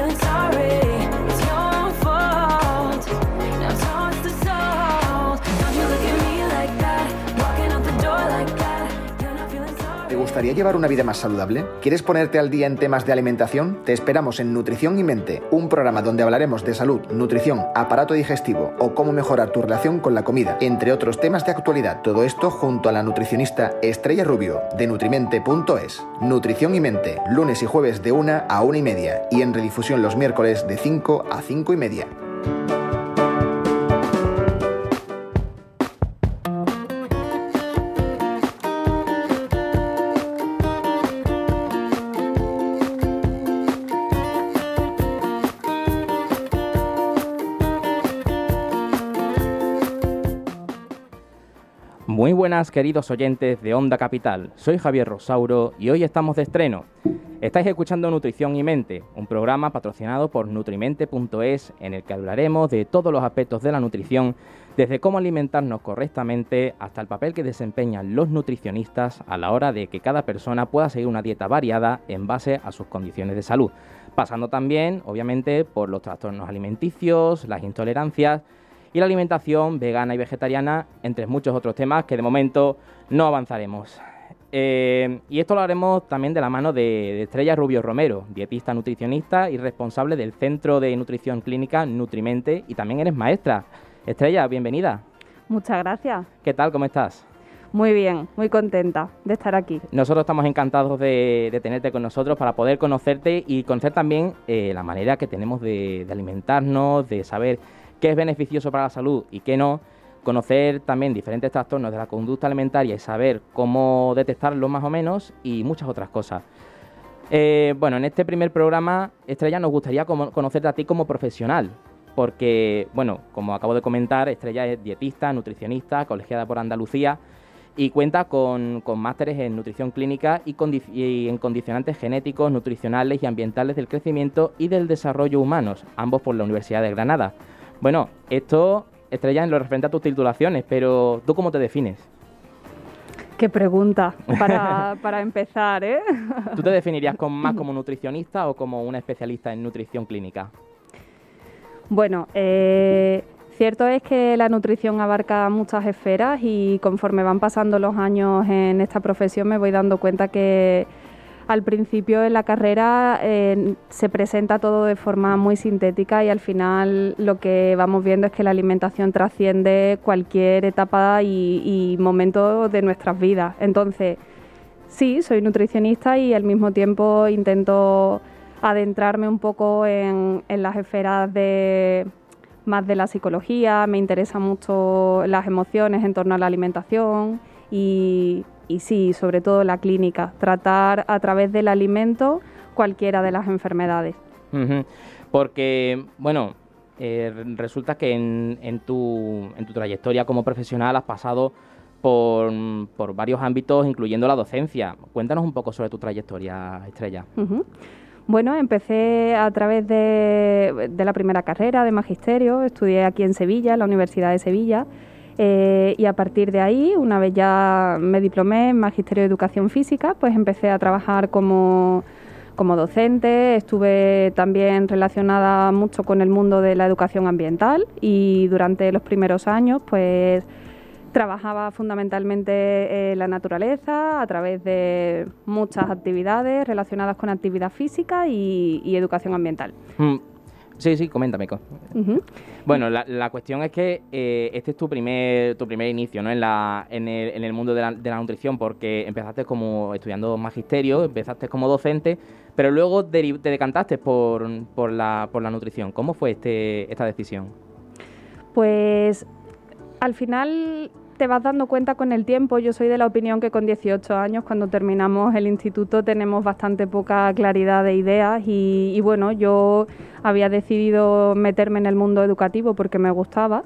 feeling sorry gustaría llevar una vida más saludable? ¿Quieres ponerte al día en temas de alimentación? Te esperamos en Nutrición y Mente, un programa donde hablaremos de salud, nutrición, aparato digestivo o cómo mejorar tu relación con la comida, entre otros temas de actualidad. Todo esto junto a la nutricionista Estrella Rubio de nutrimente.es. Nutrición y Mente, lunes y jueves de una a una y media y en redifusión los miércoles de 5 a 5 y media. queridos oyentes de Onda Capital, soy Javier Rosauro y hoy estamos de estreno. Estáis escuchando Nutrición y Mente, un programa patrocinado por nutrimente.es en el que hablaremos de todos los aspectos de la nutrición, desde cómo alimentarnos correctamente hasta el papel que desempeñan los nutricionistas a la hora de que cada persona pueda seguir una dieta variada en base a sus condiciones de salud, pasando también obviamente por los trastornos alimenticios, las intolerancias, y la alimentación vegana y vegetariana, entre muchos otros temas que de momento no avanzaremos. Eh, y esto lo haremos también de la mano de, Estrella Rubio Romero, dietista nutricionista y responsable del Centro de Nutrición Clínica Nutrimente y también eres maestra. Estrella, bienvenida. Muchas gracias. ¿Qué tal? ¿Cómo estás? Muy bien, muy contenta de estar aquí. Nosotros estamos encantados de, tenerte con nosotros para poder conocerte y conocer también eh, la manera que tenemos de alimentarnos, de saber qué es beneficioso para la salud y qué no, conocer también diferentes trastornos de la conducta alimentaria y saber cómo detectarlo más o menos y muchas otras cosas. Eh, bueno, en este primer programa, Estrella, nos gustaría conocerte a ti como profesional, porque, bueno, como acabo de comentar, Estrella es dietista, nutricionista, colegiada por Andalucía y cuenta con, másteres en nutrición clínica y, y, en condicionantes genéticos, nutricionales y ambientales del crecimiento y del desarrollo humanos, ambos por la Universidad de Granada. Bueno, esto, Estrella, en lo referente a tus titulaciones, pero ¿tú cómo te defines? Qué pregunta para, empezar, ¿eh? ¿Tú te definirías más como nutricionista o como una especialista en nutrición clínica? Bueno, eh, cierto es que la nutrición abarca muchas esferas y conforme van pasando los años en esta profesión me voy dando cuenta que al principio en la carrera eh, se presenta todo de forma muy sintética y al final lo que vamos viendo es que la alimentación trasciende cualquier etapa y, momento de nuestras vidas. Entonces, sí, soy nutricionista y al mismo tiempo intento adentrarme un poco en, las esferas de más de la psicología, me interesan mucho las emociones en torno a la alimentación y y sí, sobre todo la clínica, tratar a través del alimento cualquiera de las enfermedades. Porque, bueno, eh, resulta que en, tu, trayectoria como profesional has pasado por, varios ámbitos, incluyendo la docencia. Cuéntanos un poco sobre tu trayectoria, Estrella. Bueno, empecé a través de, de, la primera carrera de magisterio, estudié aquí en Sevilla, en la Universidad de Sevilla. Eh, y a partir de ahí, una vez ya me diplomé en Magisterio de Educación Física, pues empecé a trabajar como, docente, estuve también relacionada mucho con el mundo de la educación ambiental y durante los primeros años, pues trabajaba fundamentalmente eh, la naturaleza a través de muchas actividades relacionadas con actividad física y educación ambiental. Mm, Sí, sí, coméntame. Bueno, la, cuestión es que eh, este es tu primer, tu primer inicio ¿no? en, la, en, el, mundo de la, nutrición, porque empezaste como estudiando magisterio, empezaste como docente, pero luego te decantaste por, por, la, por la nutrición. ¿Cómo fue este, esta decisión? Pues al final te vas dando cuenta con el tiempo. Yo soy de la opinión que con 18 años, cuando terminamos el instituto, tenemos bastante poca claridad de ideas y, y bueno, yo había decidido meterme en el mundo educativo porque me gustaba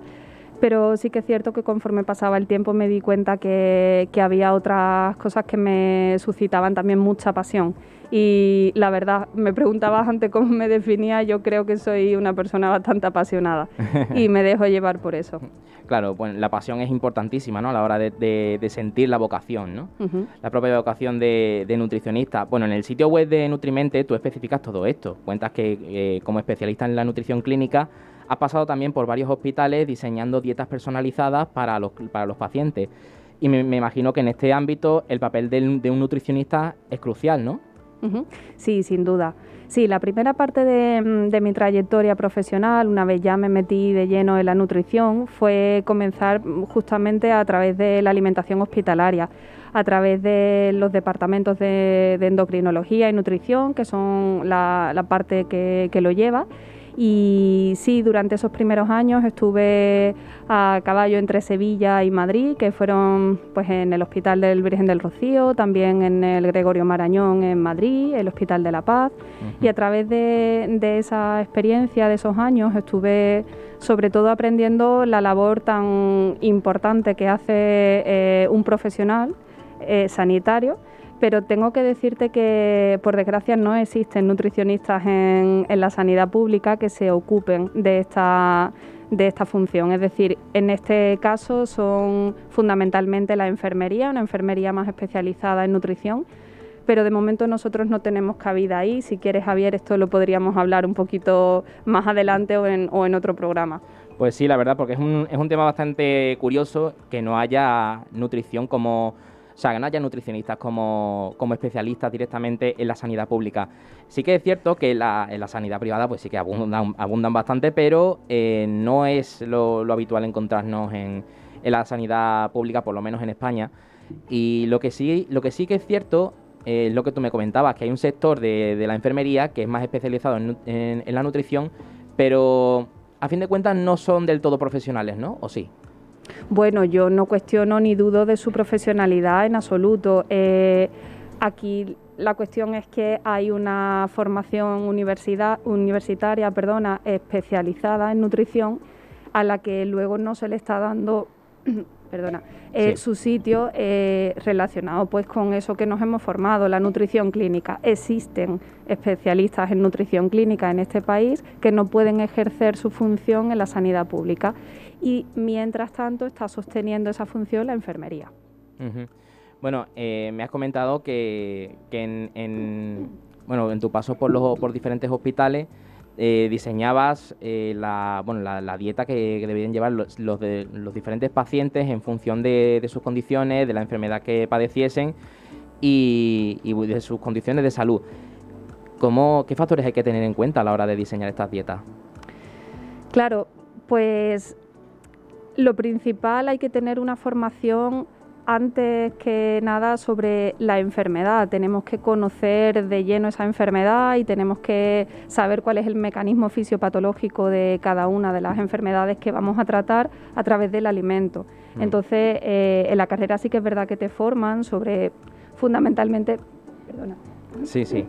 pero sí que es cierto que conforme pasaba el tiempo me di cuenta que, había otras cosas que me suscitaban también mucha pasión. Y la verdad, me preguntabas antes cómo me definía, yo creo que soy una persona bastante apasionada y me dejo llevar por eso. Claro, pues la pasión es importantísima ¿no? a la hora de, sentir la vocación, ¿no? la propia vocación de, nutricionista. Bueno, en el sitio web de Nutrimente tú especificas todo esto, cuentas que eh, como especialista en la nutrición clínica ha pasado también por varios hospitales diseñando dietas personalizadas para los, para los pacientes. Y me, imagino que en este ámbito el papel de, un nutricionista es crucial, ¿no? Sí, sin duda. Sí, la primera parte mm, de, mi trayectoria profesional, una vez ya me metí de lleno en la nutrición, fue comenzar mm, justamente a través de la alimentación hospitalaria, a través de los departamentos de, endocrinología y nutrición, que son la, parte que lo lleva y sí, durante esos primeros años estuve a caballo entre Sevilla y Madrid, que fueron pues en el Hospital del Virgen del Rocío, también en el Gregorio Marañón en Madrid, el Hospital de la Paz. Y a través de, esa experiencia, de esos años, estuve sobre todo aprendiendo la labor tan importante que hace eh, un profesional eh, sanitario pero tengo que decirte que por desgracia no existen nutricionistas en, la sanidad pública que se ocupen de esta de esta función. Es decir, en este caso son fundamentalmente la enfermería, una enfermería más especializada en nutrición, pero de momento nosotros no tenemos cabida ahí. Si quieres, Javier, esto lo podríamos hablar un poquito más adelante o en, o en otro programa. Pues sí, la verdad, porque es un, es un tema bastante curioso que no haya nutrición como o sea, ganar ya nutricionistas como, especialistas directamente en la sanidad pública. Sí que es cierto que en la sanidad privada, pues sí que abundan, abundan bastante, pero eh, no es lo, habitual encontrarnos en, la sanidad pública, por lo menos en España. Y lo que sí, lo que sí que es cierto es eh, lo que tú me comentabas, que hay un sector de, la enfermería que es más especializado en la nutrición, pero a fin de cuentas no son del todo profesionales, ¿no? ¿O sí? Bueno, yo no cuestiono ni dudo de su profesionalidad en absoluto. Eh, aquí la cuestión es que hay una formación universitaria especializada en nutrición a la que luego no se le está dando perdona, eh, su sitio eh, relacionado pues con eso que nos hemos formado, la nutrición clínica. Existen especialistas en nutrición clínica en este país que no pueden ejercer su función en la sanidad pública y mientras tanto está sosteniendo esa función la enfermería. Bueno, eh, me has comentado que, en, bueno, en tu paso por, los, por diferentes hospitales eh, diseñabas eh, la, dieta que, debían llevar los, diferentes pacientes en función de, sus condiciones, de la enfermedad que padeciesen y, y de sus condiciones de salud. ¿Qué factores hay que tener en cuenta a la hora de diseñar estas dietas? Claro, pues lo principal hay que tener una formación antes que nada sobre la enfermedad. Tenemos que conocer de lleno esa enfermedad y tenemos que saber cuál es el mecanismo fisiopatológico de cada una de las enfermedades que vamos a tratar a través del alimento. Mm. Entonces, eh, en la carrera sí que es verdad que te forman sobre fundamentalmente... Perdona. Sí, sí.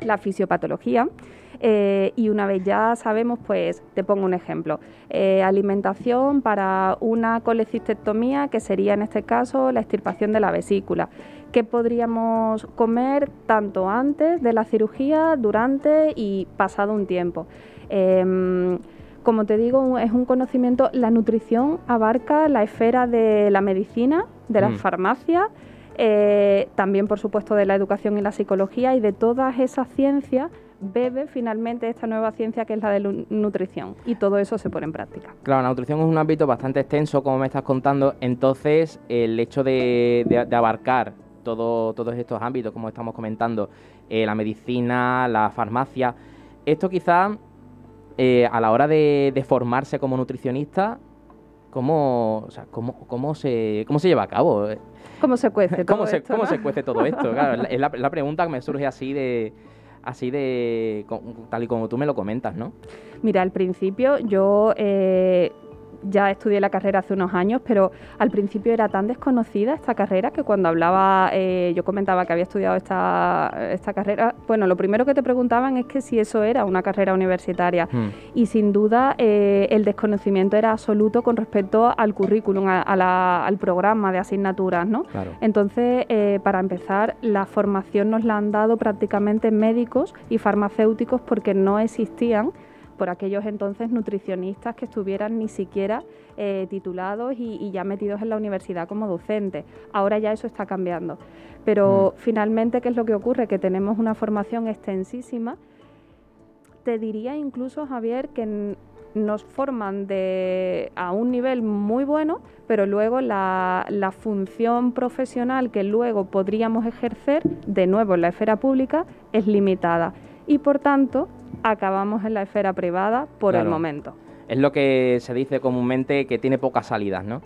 La fisiopatología eh, y una vez ya sabemos, pues te pongo un ejemplo, eh, alimentación para una colecistectomía que sería en este caso la extirpación de la vesícula. ¿Qué podríamos comer tanto antes de la cirugía, durante y pasado un tiempo? Em, como te digo, es un conocimiento, la nutrición abarca la esfera de la medicina, de las mm. farmacias, eh, también por supuesto de la educación y la psicología y de todas esas ciencias bebe finalmente esta nueva ciencia que es la de nutrición y todo eso se pone en práctica. Claro, la nutrición es un ámbito bastante extenso, como me estás contando, entonces el hecho de, abarcar todo, todos estos ámbitos, como estamos comentando, eh, la medicina, la farmacia, esto quizá eh, a la hora de, formarse como nutricionista, ¿cómo, se, ¿cómo se lleva a cabo? ¿Cómo se cuece todo se, esto? ¿Cómo se todo esto? es la pregunta que me surge así de así de tal y como tú me lo comentas, ¿no? Mira, al principio yo eh, ya estudié la carrera hace unos años, pero al principio era tan desconocida esta carrera que cuando hablaba, eh, yo comentaba que había estudiado esta, carrera, bueno, lo primero que te preguntaban es que si eso era una carrera universitaria. Hmm. Y sin duda eh, el desconocimiento era absoluto con respecto al currículum, al programa de asignaturas, ¿no? Entonces, eh, para empezar, la formación nos la han dado prácticamente médicos y farmacéuticos porque no existían por aquellos entonces nutricionistas que estuvieran ni siquiera eh, titulados y, ya metidos en la universidad como docentes. Ahora ya eso está cambiando. Pero mm. finalmente, ¿qué es lo que ocurre? Que tenemos una formación extensísima. Te diría incluso, Javier, que nos forman de, a un nivel muy bueno, pero luego la, función profesional que luego podríamos ejercer, de nuevo en la esfera pública, es limitada. Y por tanto, acabamos en la esfera privada por el momento. Es lo que se dice comúnmente que tiene pocas salidas, ¿no?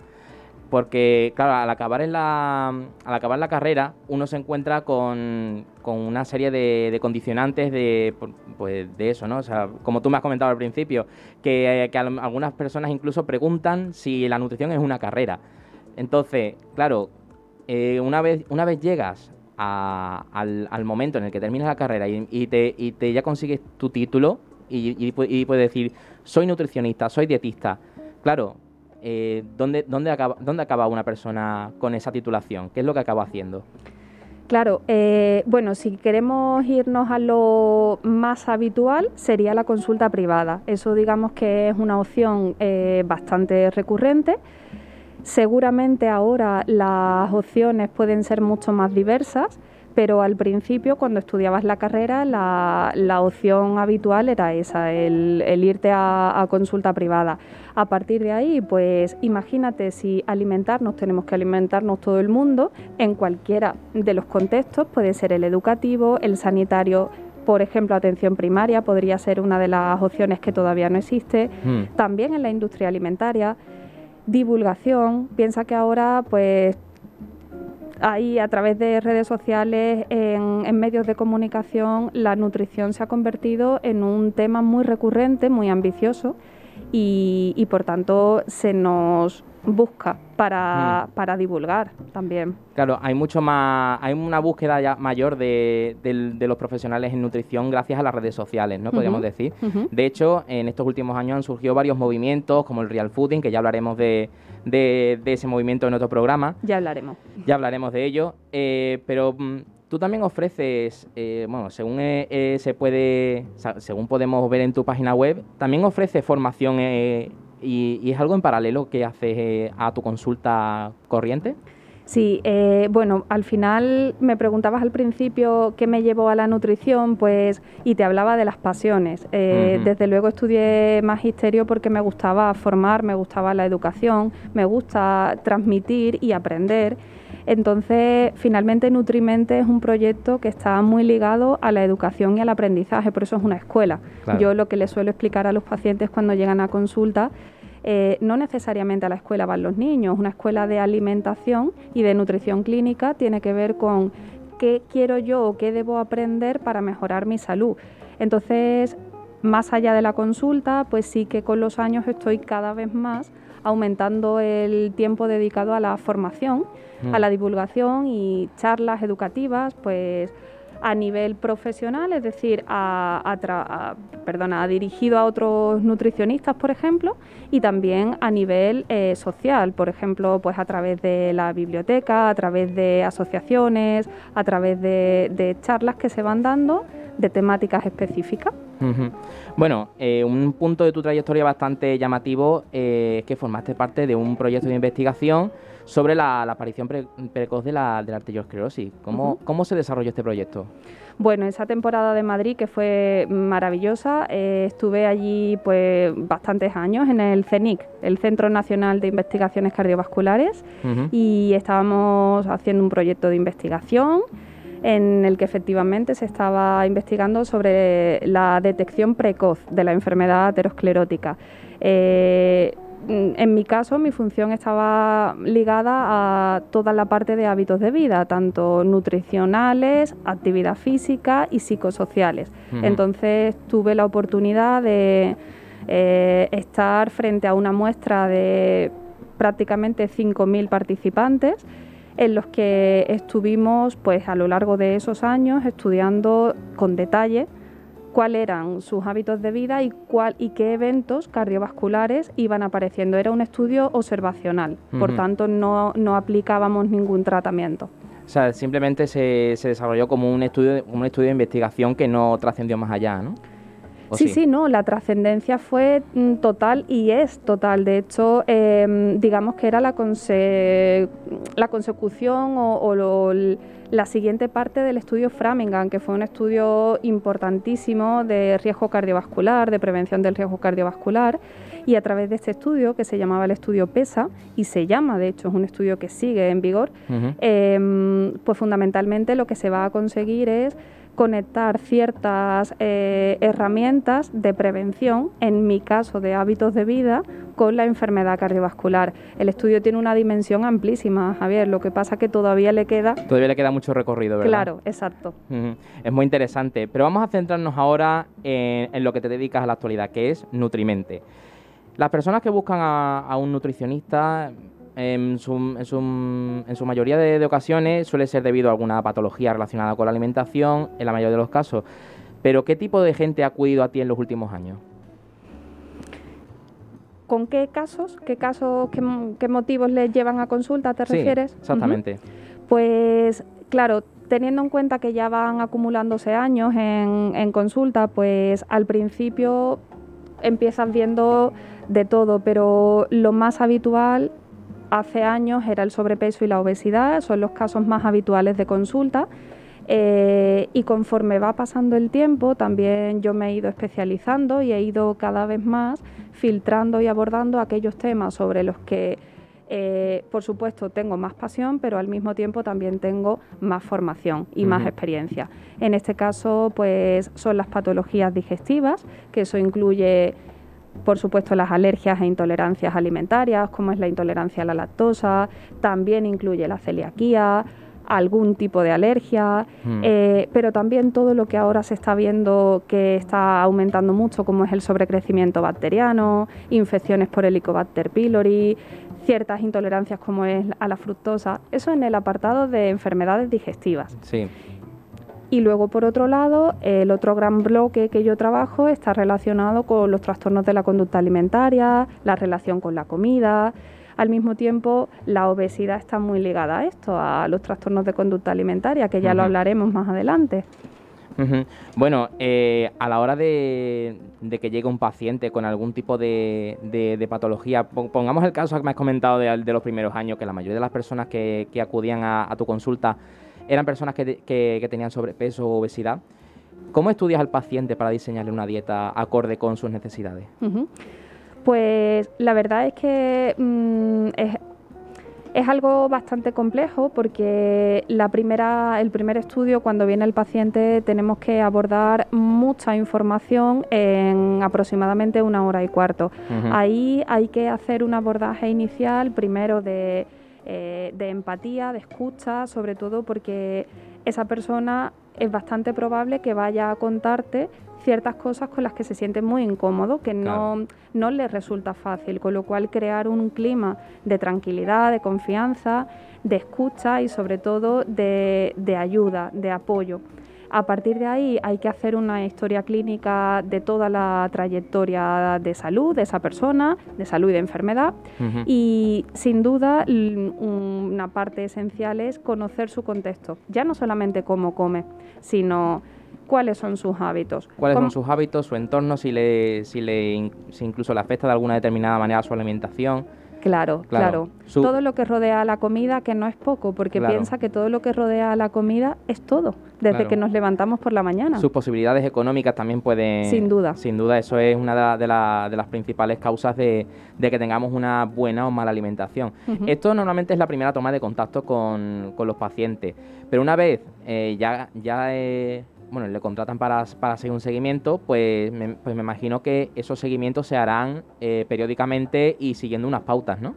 Porque, claro, al acabar, en la, al acabar la carrera, uno se encuentra con, con una serie de, condicionantes de, pues, de eso, ¿no? O sea, como tú me has comentado al principio, que, algunas personas incluso preguntan si la nutrición es una carrera. Entonces, claro, eh, una, vez, una vez llegas al, momento en el que terminas la carrera y, te, ya consigues tu título y, puedes decir, soy nutricionista, soy dietista. Claro, eh, ¿dónde, dónde, acaba, una persona con esa titulación? ¿Qué es lo que acaba haciendo? Claro, eh, bueno, si queremos irnos a lo más habitual, sería la consulta privada. Eso digamos que es una opción eh, bastante recurrente. Seguramente ahora las opciones pueden ser mucho más diversas, pero al principio cuando estudiabas la carrera la, opción habitual era esa, el, irte a, consulta privada. A partir de ahí, pues imagínate si alimentarnos, tenemos que alimentarnos todo el mundo en cualquiera de los contextos, puede ser el educativo, el sanitario. Por ejemplo, atención primaria podría ser una de las opciones que todavía no existe. Hmm. También en la industria alimentaria divulgación. Piensa que ahora, pues, ahí a través de redes sociales, en, medios de comunicación, la nutrición se ha convertido en un tema muy recurrente, muy ambicioso y por tanto se nos busca para, mm. para divulgar también. Claro, hay mucho más, hay una búsqueda ya mayor de, los profesionales en nutrición gracias a las redes sociales, ¿no? Podríamos decir. De hecho, en estos últimos años han surgido varios movimientos, como el Real Fooding, que ya hablaremos de, ese movimiento en otro programa. Ya hablaremos. Ya hablaremos de ello. Eh, pero mm, Tú también ofreces, eh, bueno, según eh, se puede, según podemos ver en tu página web, también ofreces formación y, es algo en paralelo que haces eh, a tu consulta corriente. Sí, eh, bueno, al final me preguntabas al principio qué me llevó a la nutrición, pues, y te hablaba de las pasiones. Eh, desde luego estudié magisterio porque me gustaba formar, me gustaba la educación, me gusta transmitir y aprender. Entonces, finalmente Nutrimente es un proyecto que está muy ligado a la educación y al aprendizaje, por eso es una escuela. Yo lo que le suelo explicar a los pacientes cuando llegan a consulta eh, no necesariamente a la escuela van los niños, una escuela de alimentación y de nutrición clínica tiene que ver con qué quiero yo o qué debo aprender para mejorar mi salud. Entonces, más allá de la consulta, pues sí que con los años estoy cada vez más aumentando el tiempo dedicado a la formación, a mm. la divulgación y charlas educativas, pues a nivel profesional, es decir, a, perdona, ha dirigido a otros nutricionistas, por ejemplo, y también a nivel eh, social, por ejemplo, pues a través de la biblioteca, a través de asociaciones, a través de, charlas que se van dando de temáticas específicas. Bueno, eh, un punto de tu trayectoria bastante llamativo eh, es que formaste parte de un proyecto de investigación sobre la, aparición precoz de la, de arteriosclerosis. ¿Cómo, se desarrolló este proyecto? Bueno, esa temporada de Madrid que fue maravillosa, eh, estuve allí pues bastantes años en el CENIC, el Centro Nacional de Investigaciones Cardiovasculares, y estábamos haciendo un proyecto de investigación en el que efectivamente se estaba investigando sobre la detección precoz de la enfermedad aterosclerótica. Eh, Mm, en mi caso, mi función estaba ligada a toda la parte de hábitos de vida, tanto nutricionales, actividad física y psicosociales. Entonces tuve la oportunidad de eh, estar frente a una muestra de prácticamente 5.000 participantes en los que estuvimos pues a lo largo de esos años estudiando con detalle cuáles eran sus hábitos de vida y, cuál, y qué eventos cardiovasculares iban apareciendo. Era un estudio observacional, por tanto no, aplicábamos ningún tratamiento. O sea, simplemente se, desarrolló como un estudio, un estudio de investigación que no trascendió más allá, ¿no? Sí, sí, no, la trascendencia fue mm, total y es total. De hecho, em, digamos que era la, la consecución o, o la siguiente parte del estudio Framingham, que fue un estudio importantísimo de riesgo cardiovascular, de prevención del riesgo cardiovascular, y a través de este estudio, que se llamaba el estudio PESA, y se llama, de hecho, es un estudio que sigue en vigor, em, pues fundamentalmente lo que se va a conseguir es conectar ciertas eh, herramientas de prevención, en mi caso de hábitos de vida, con la enfermedad cardiovascular. El estudio tiene una dimensión amplísima, Javier, lo que pasa que todavía le queda... Todavía le queda mucho recorrido, ¿verdad? Claro, exacto. Es muy interesante, pero vamos a centrarnos ahora en, lo que te dedicas a la actualidad, que es Nutrimente. Las personas que buscan a un nutricionista en su, mayoría de, ocasiones suele ser debido a alguna patología relacionada con la alimentación, en la mayoría de los casos. Pero ¿qué tipo de gente ha acudido a ti en los últimos años? ¿Con qué casos? ¿Qué casos, qué, motivos les llevan a consulta, te sí, refieres? Exactamente. Pues claro, teniendo en cuenta que ya van acumulándose años en, en consulta, pues al principio ...empiezan viendo de todo, pero lo más habitual hace años era el sobrepeso y la obesidad, son los casos más habituales de consulta. Eh, y conforme va pasando el tiempo, también yo me he ido especializando y he ido cada vez más filtrando y abordando aquellos temas sobre los que, eh, por supuesto, tengo más pasión, pero al mismo tiempo también tengo más formación y más experiencia. En este caso, pues son las patologías digestivas, que eso incluye por supuesto las alergias e intolerancias alimentarias, como es la intolerancia a la lactosa, también incluye la celiaquía, algún tipo de alergia, hmm. eh, pero también todo lo que ahora se está viendo que está aumentando mucho, como es el sobrecrecimiento bacteriano, infecciones por Helicobacter pylori, ciertas intolerancias como es a la fructosa, eso en el apartado de enfermedades digestivas. Y luego, por otro lado, el otro gran bloque que yo trabajo está relacionado con los trastornos de la conducta alimentaria, la relación con la comida. Al mismo tiempo, la obesidad está muy ligada a esto, a los trastornos de conducta alimentaria, que ya lo hablaremos más adelante. Bueno, eh, a la hora de, que llegue un paciente con algún tipo de, patología, pongamos el caso que me has comentado de, los primeros años, que la mayoría de las personas que, acudían a, a tu consulta eran personas que, tenían sobrepeso o obesidad. ¿Cómo estudias al paciente para diseñarle una dieta acorde con sus necesidades? Pues la verdad es que mm, es, algo bastante complejo porque la primera, el primer estudio, cuando viene el paciente, tenemos que abordar mucha información en aproximadamente una hora y cuarto. Ahí hay que hacer un abordaje inicial primero de eh, de empatía, de escucha, sobre todo porque esa persona es bastante probable que vaya a contarte ciertas cosas con las que se siente muy incómodo, que no, no resulta fácil, con lo cual crear un clima de tranquilidad, de confianza, de escucha y sobre todo de ayuda, de apoyo. A partir de ahí hay que hacer una historia clínica de toda la trayectoria de salud de esa persona, de salud y de enfermedad. Y sin duda una parte esencial es conocer su contexto, ya no solamente cómo come, sino cuáles son sus hábitos. ¿Cuáles son sus hábitos, su entorno, si, le, si, le, si incluso le afecta de alguna determinada manera su alimentación? Claro, claro. Todo lo que rodea a la comida, que no es poco, porque piensa que todo lo que rodea a la comida es todo, desde que nos levantamos por la mañana. Sus posibilidades económicas también pueden... Sin duda. Sin duda, eso es una de, las principales causas de, que tengamos una buena o mala alimentación. Esto normalmente es la primera toma de contacto con, los pacientes, pero una vez eh, ya... ya bueno, le contratan para, para hacer un seguimiento, pues me, pues me imagino que esos seguimientos se harán eh, periódicamente y siguiendo unas pautas, ¿no?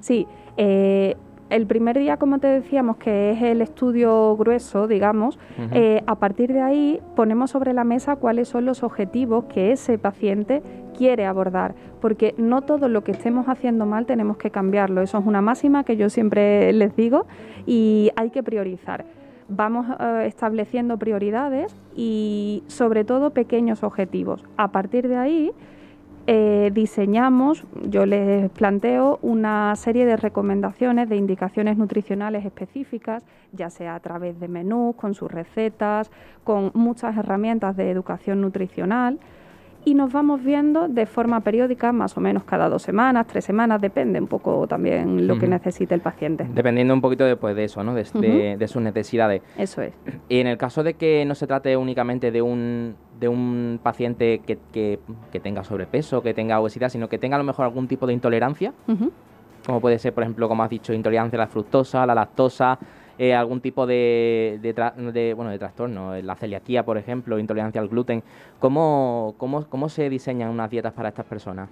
Sí. Eh, el primer día, como te decíamos, que es el estudio grueso, digamos, eh, a partir de ahí ponemos sobre la mesa cuáles son los objetivos que ese paciente quiere abordar, porque no todo lo que estemos haciendo mal tenemos que cambiarlo. Eso es una máxima que yo siempre les digo y hay que priorizar vamos eh, estableciendo prioridades y sobre todo pequeños objetivos. A partir de ahí eh, diseñamos, yo les planteo una serie de recomendaciones, de indicaciones nutricionales específicas, ya sea a través de menús, con sus recetas, con muchas herramientas de educación nutricional y nos vamos viendo de forma periódica, más o menos cada dos semanas, tres semanas, depende un poco también lo que necesite el paciente. Dependiendo un poquito después de eso, ¿no? De, sus necesidades. Eso es. Y en el caso de que no se trate únicamente de un, de un paciente que, tenga sobrepeso, que tenga obesidad, sino que tenga a lo mejor algún tipo de intolerancia, como puede ser, por ejemplo, como has dicho, intolerancia a la fructosa, a la lactosa, eh, algún tipo de, bueno, de trastorno, eh, la celiaquía, por ejemplo, intolerancia al gluten. ¿Cómo, cómo, se diseñan unas dietas para estas personas?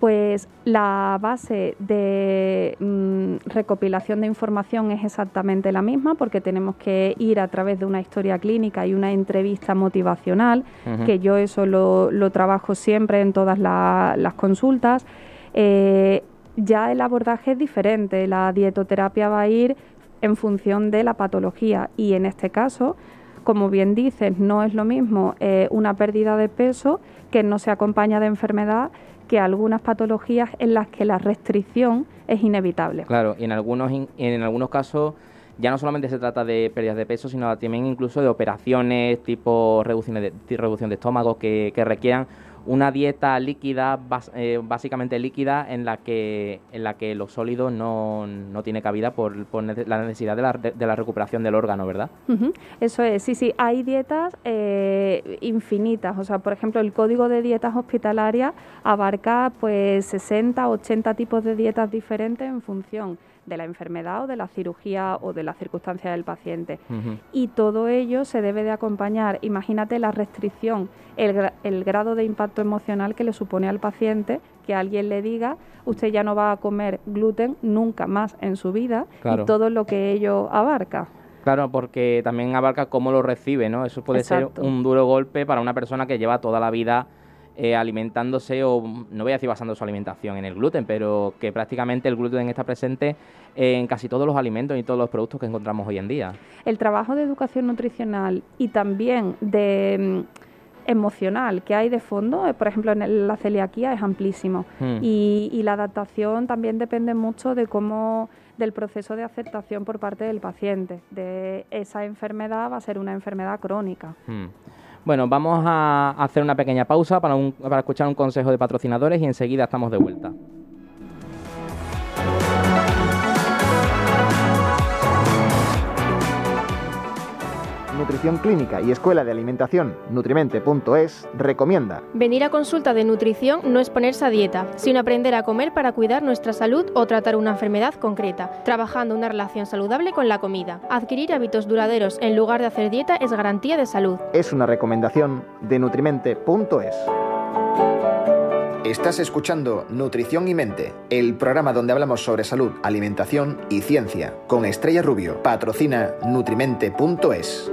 Pues la base de mm, recopilación de información es exactamente la misma porque tenemos que ir a través de una historia clínica y una entrevista motivacional, que yo eso lo, trabajo siempre en todas las consultas. Eh, ya el abordaje es diferente, la dietoterapia va a ir en función de la patología y en este caso, como bien dices, no es lo mismo eh, una pérdida de peso que no se acompaña de enfermedad que algunas patologías en las que la restricción es inevitable. Claro, y en algunos, en algunos casos ya no solamente se trata de pérdidas de peso, sino también incluso de operaciones tipo reducción de, reducción de estómago que, que requieran una dieta líquida, eh, básicamente líquida, en la que, en la que lo sólido no, no tiene cabida por, por la necesidad de la, de la, recuperación del órgano, ¿verdad? Eso es, sí, sí, hay dietas eh, infinitas, o sea, por ejemplo, el código de dietas hospitalarias abarca pues 60, 80 tipos de dietas diferentes en función de la enfermedad o de la cirugía o de la circunstancia del paciente. Y todo ello se debe de acompañar, imagínate la restricción, el, el grado de impacto emocional que le supone al paciente que alguien le diga, usted ya no va a comer gluten nunca más en su vida, y todo lo que ello abarca. Claro, porque también abarca cómo lo recibe, ¿no? Eso puede ser un duro golpe para una persona que lleva toda la vida eh, alimentándose o no voy a decir basando su alimentación en el gluten, pero que prácticamente el gluten está presente en casi todos los alimentos y todos los productos que encontramos hoy en día. El trabajo de educación nutricional y también de mm, emocional que hay de fondo, eh, por ejemplo, en la celiaquía es amplísimo hmm. y, la adaptación también depende mucho de cómo del proceso de aceptación por parte del paciente, de esa enfermedad va a ser una enfermedad crónica. Hmm. Bueno, vamos a hacer una pequeña pausa para, para escuchar un consejo de patrocinadores y enseguida estamos de vuelta. Nutrición Clínica y Escuela de Alimentación Nutrimente.es recomienda. Venir a consulta de nutrición no es ponerse a dieta, sino aprender a comer para cuidar nuestra salud o tratar una enfermedad concreta, trabajando una relación saludable con la comida. Adquirir hábitos duraderos en lugar de hacer dieta es garantía de salud. Es una recomendación de Nutrimente.es. Estás escuchando Nutrición y Mente, el programa donde hablamos sobre salud, alimentación y ciencia, con Estrella Rubio. Patrocina nutrimente.es.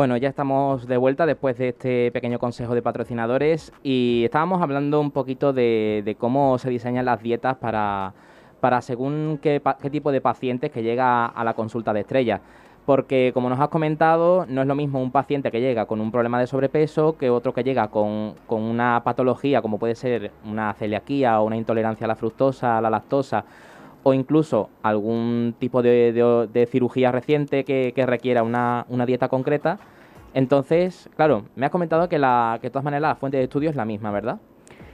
Bueno, ya estamos de vuelta después de este pequeño consejo de patrocinadores y estábamos hablando un poquito de, cómo se diseñan las dietas para, para según qué, tipo de pacientes que llega a la consulta de estrella. Porque como nos has comentado, no es lo mismo un paciente que llega con un problema de sobrepeso que otro que llega con, con una patología como puede ser una celiaquía o una intolerancia a la fructosa, a la lactosa o incluso algún tipo de, cirugía reciente que, requiera una, una, dieta concreta. Entonces, claro, me has comentado que, la, que de todas maneras la fuente de estudio es la misma, ¿verdad?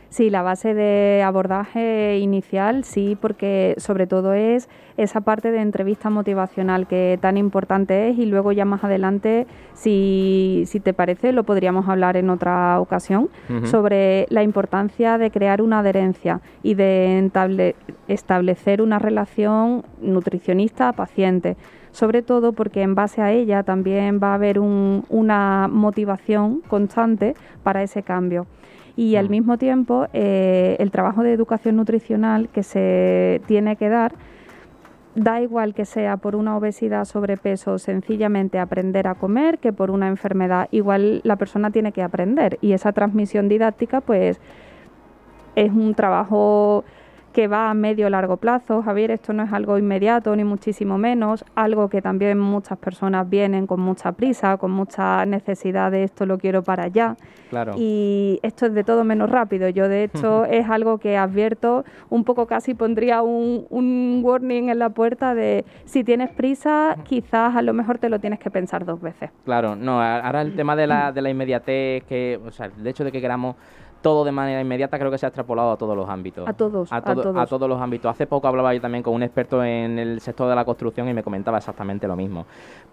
Sí, la base de abordaje inicial, sí, porque sobre todo es esa parte de entrevista motivacional que tan importante es y luego ya más adelante, si, si te parece, lo podríamos hablar en otra ocasión sobre la importancia de crear una adherencia y de establecer una relación nutricionista-paciente sobre todo porque en base a ella también va a haber una motivación constante para ese cambio y al mm. mismo tiempo eh, el trabajo de educación nutricional que se tiene que dar da igual que sea por una obesidad, sobrepeso, sencillamente aprender a comer, que por una enfermedad, igual la persona tiene que aprender. Y esa transmisión didáctica, pues, es un trabajo que va a medio largo plazo. Javier, esto no es algo inmediato, ni muchísimo menos, algo que también muchas personas vienen con mucha prisa, con mucha necesidad de esto lo quiero para allá. Claro. Y esto es de todo menos rápido. Yo, de hecho, es algo que advierto, un poco casi pondría un, warning en la puerta de si tienes prisa, quizás a lo mejor te lo tienes que pensar dos veces. Claro, no, ahora el tema de la, de la inmediatez, que, o sea, el hecho de que queramos todo de manera inmediata creo que se ha extrapolado a todos los ámbitos. A todos, a, todos. los ámbitos. Hace poco hablaba yo también con un experto en el sector de la construcción y me comentaba exactamente lo mismo.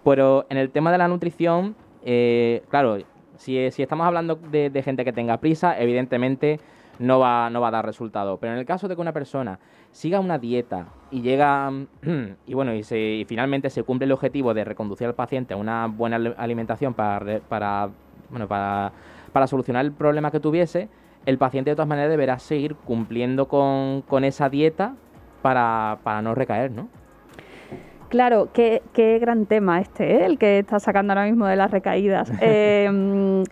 Pero en el tema de la nutrición, eh, claro, si, estamos hablando de, gente que tenga prisa, evidentemente no va, no va a dar resultado. Pero en el caso de que una persona siga una dieta y llega y bueno y, se, finalmente se cumple el objetivo de reconducir al paciente a una buena alimentación para, para bueno para para solucionar el problema que tuviese, el paciente de todas maneras deberá seguir cumpliendo con, esa dieta para, no recaer, ¿no? Claro, qué, gran tema este, ¿eh? el que está sacando ahora mismo de las recaídas. Em,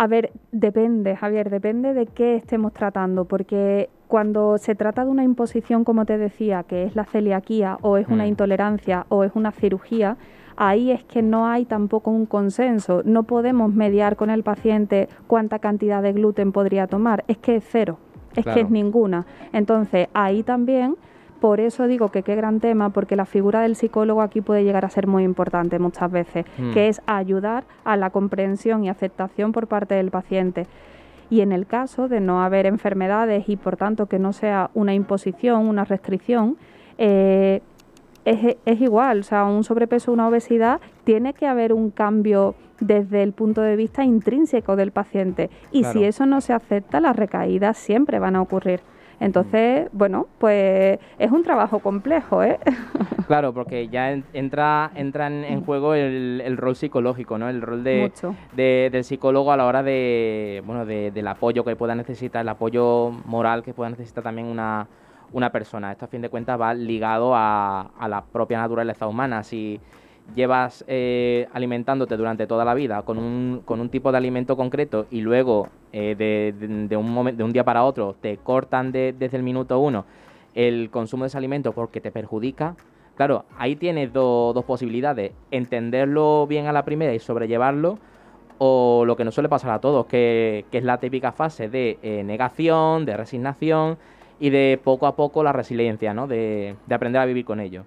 a ver, depende, Javier, depende de qué estemos tratando, porque cuando se trata de una imposición, como te decía, que es la celiaquía o es una mm. intolerancia o es una cirugía, ahí es que no hay tampoco un consenso. No podemos mediar con el paciente cuánta cantidad de gluten podría tomar. Es que es cero, es que es ninguna. Entonces, ahí también por eso digo que qué gran tema, porque la figura del psicólogo aquí puede llegar a ser muy importante muchas veces, mm. que es ayudar a la comprensión y aceptación por parte del paciente. Y en el caso de no haber enfermedades y por tanto que no sea una imposición, una restricción, eh, es, igual, o sea, un sobrepeso, una obesidad, tiene que haber un cambio desde el punto de vista intrínseco del paciente. Y si eso no se acepta, las recaídas siempre van a ocurrir. Entonces, bueno, pues es un trabajo complejo, ¿eh? Claro, porque ya entra, entra en, juego el, rol psicológico, ¿no? El rol de, del psicólogo a la hora de, bueno, del apoyo que pueda necesitar, el apoyo moral que pueda necesitar también una, una persona. Esto a fin de cuentas va ligado a, a la propia naturaleza humana. Si llevas eh, alimentándote durante toda la vida con un, con un tipo de alimento concreto y luego eh, de, un de un día para otro te cortan de, desde el minuto uno el consumo de ese alimento porque te perjudica, claro, ahí tienes dos posibilidades, entenderlo bien a la primera y sobrellevarlo, o lo que no suele pasar a todos, que, es la típica fase de eh, negación, de resignación y de poco a poco la resiliencia, ¿no? de, de aprender a vivir con ello.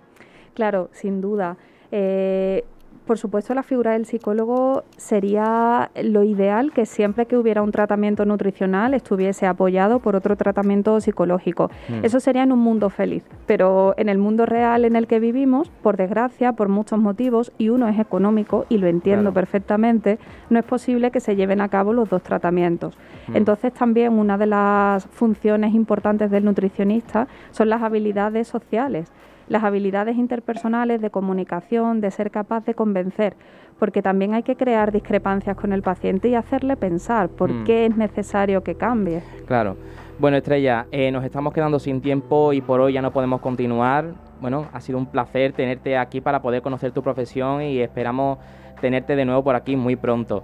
Claro, sin duda. Eh, por supuesto, la figura del psicólogo sería lo ideal que siempre que hubiera un tratamiento nutricional estuviese apoyado por otro tratamiento psicológico. Mm. Eso sería en un mundo feliz, pero en el mundo real en el que vivimos, por desgracia, por muchos motivos, y uno es económico, y lo entiendo perfectamente, no es posible que se lleven a cabo los dos tratamientos. Mm. Entonces, también una de las funciones importantes del nutricionista son las habilidades sociales las habilidades interpersonales de comunicación, de ser capaz de convencer, porque también hay que crear discrepancias con el paciente y hacerle pensar por mm. qué es necesario que cambie. Claro. Bueno, Estrella, eh, nos estamos quedando sin tiempo y por hoy ya no podemos continuar. Bueno, ha sido un placer tenerte aquí para poder conocer tu profesión y esperamos tenerte de nuevo por aquí muy pronto.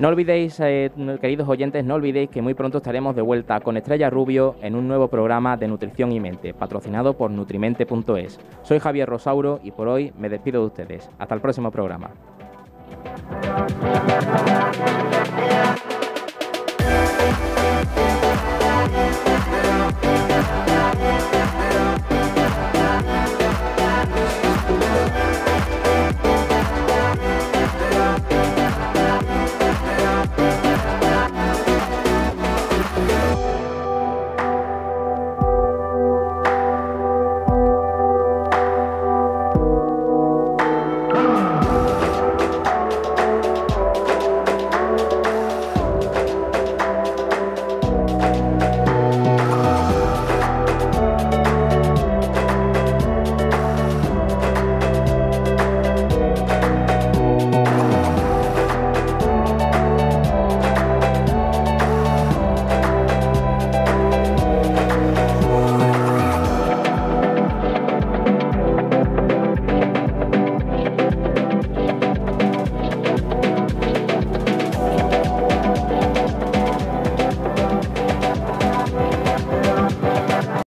No olvidéis, eh, queridos oyentes, no olvidéis que muy pronto estaremos de vuelta con Estrella Rubio en un nuevo programa de Nutrición y Mente, patrocinado por nutrimente.es. Soy Javier Rosauro y por hoy me despido de ustedes. Hasta el próximo programa.